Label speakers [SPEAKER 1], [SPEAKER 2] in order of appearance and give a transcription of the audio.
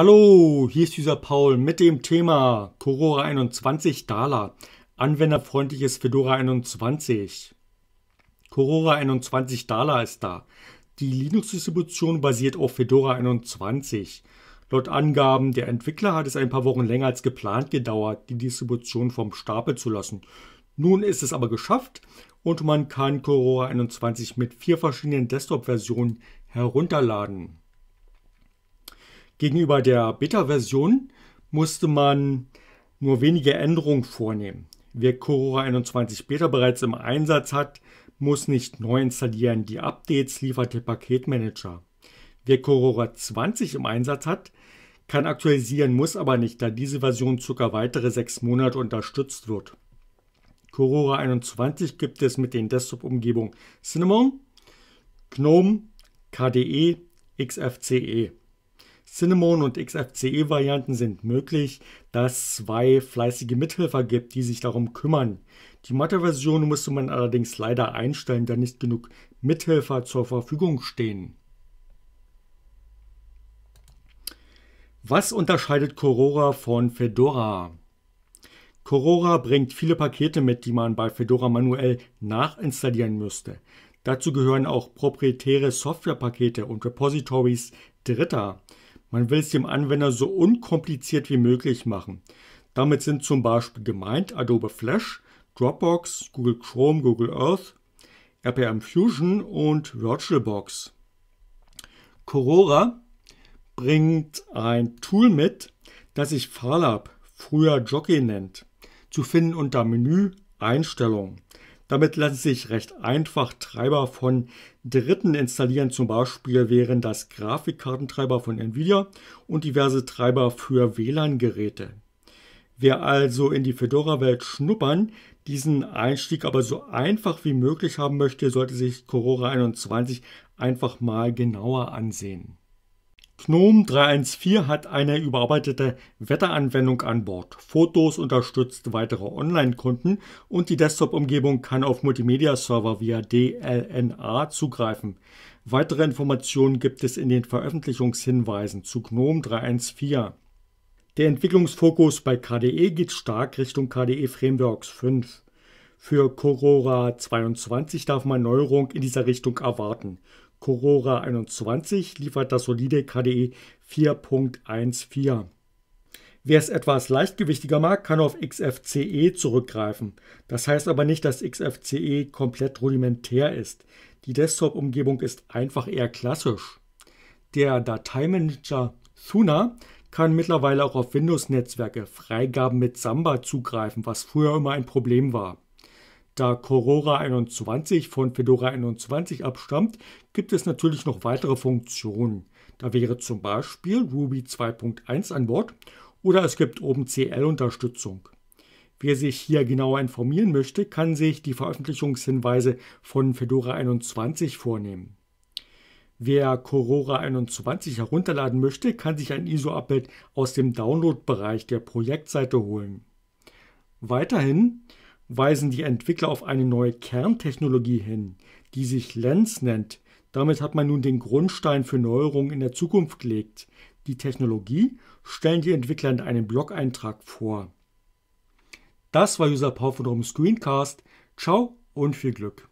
[SPEAKER 1] Hallo, hier ist dieser Paul mit dem Thema Corora 21 Dala, anwenderfreundliches Fedora 21. Corora 21 Dala ist da. Die Linux-Distribution basiert auf Fedora 21. Laut Angaben der Entwickler hat es ein paar Wochen länger als geplant gedauert, die Distribution vom Stapel zu lassen. Nun ist es aber geschafft und man kann Corora 21 mit vier verschiedenen Desktop-Versionen herunterladen. Gegenüber der Beta-Version musste man nur wenige Änderungen vornehmen. Wer Corora 21 Beta bereits im Einsatz hat, muss nicht neu installieren. Die Updates liefert der Paketmanager. Wer Corora 20 im Einsatz hat, kann aktualisieren, muss aber nicht, da diese Version circa weitere sechs Monate unterstützt wird. Corora 21 gibt es mit den Desktop-Umgebungen Cinnamon, GNOME, KDE, XFCE. Cinnamon und XFCE-Varianten sind möglich, da es zwei fleißige Mithelfer gibt, die sich darum kümmern. Die Matte-Version musste man allerdings leider einstellen, da nicht genug Mithelfer zur Verfügung stehen. Was unterscheidet Corora von Fedora? Corora bringt viele Pakete mit, die man bei Fedora manuell nachinstallieren müsste. Dazu gehören auch proprietäre Softwarepakete und Repositories Dritter. Man will es dem Anwender so unkompliziert wie möglich machen. Damit sind zum Beispiel gemeint Adobe Flash, Dropbox, Google Chrome, Google Earth, RPM Fusion und VirtualBox. Corora bringt ein Tool mit, das sich Farlab, früher Jockey nennt, zu finden unter Menü Einstellungen. Damit lassen sich recht einfach Treiber von Dritten installieren. Zum Beispiel wären das Grafikkartentreiber von Nvidia und diverse Treiber für WLAN-Geräte. Wer also in die Fedora-Welt schnuppern, diesen Einstieg aber so einfach wie möglich haben möchte, sollte sich Corora 21 einfach mal genauer ansehen. GNOME 3.1.4 hat eine überarbeitete Wetteranwendung an Bord. Fotos unterstützt weitere Online-Kunden und die Desktop-Umgebung kann auf Multimedia-Server via DLNA zugreifen. Weitere Informationen gibt es in den Veröffentlichungshinweisen zu GNOME 3.1.4. Der Entwicklungsfokus bei KDE geht stark Richtung KDE Frameworks 5. Für Corora 22 darf man Neuerung in dieser Richtung erwarten. Corora 21 liefert das solide KDE 4.14. Wer es etwas leichtgewichtiger mag, kann auf XFCE zurückgreifen. Das heißt aber nicht, dass XFCE komplett rudimentär ist. Die Desktop-Umgebung ist einfach eher klassisch. Der Dateimanager Thuna kann mittlerweile auch auf Windows-Netzwerke Freigaben mit Samba zugreifen, was früher immer ein Problem war. Da Corora 21 von Fedora 21 abstammt, gibt es natürlich noch weitere Funktionen. Da wäre zum Beispiel Ruby 2.1 an Bord oder es gibt OpenCL-Unterstützung. Wer sich hier genauer informieren möchte, kann sich die Veröffentlichungshinweise von Fedora 21 vornehmen. Wer Corora 21 herunterladen möchte, kann sich ein iso update aus dem Download-Bereich der Projektseite holen. Weiterhin weisen die Entwickler auf eine neue Kerntechnologie hin, die sich Lens nennt. Damit hat man nun den Grundstein für Neuerungen in der Zukunft gelegt. Die Technologie stellen die Entwickler in einem Blog-Eintrag vor. Das war User Power vom Screencast. Ciao und viel Glück.